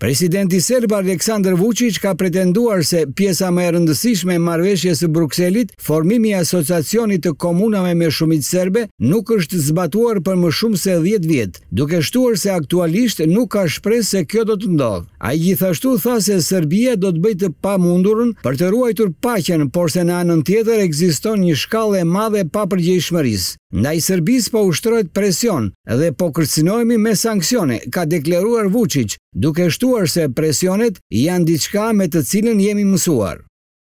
Presidenti Serb Aleksandar Vučić ka pretenduar se pjesa më e rëndësishme e marrëveshjes së Brukselit, formimi i asociacionit të komunave me shumicë serbe, nuk është zbatuar për më shumë se 10 vjet, duke shtuar se aktualisht nuk ka shpresë se kjo do të ndodhë. Ai gjithashtu tha se Serbia do të bëjë të pamundurën për të ruajtur paqen, por se në anën tjetër ekziston një shkallë e madhe pa përgjegjshmërisë. Ndaj Serbisë po ushtrohet presion dhe po kërcënohemi me sanksione, ka deklaruar Vučić. Duke shtuar se presionet janë diçka me të cilën jemi mësuar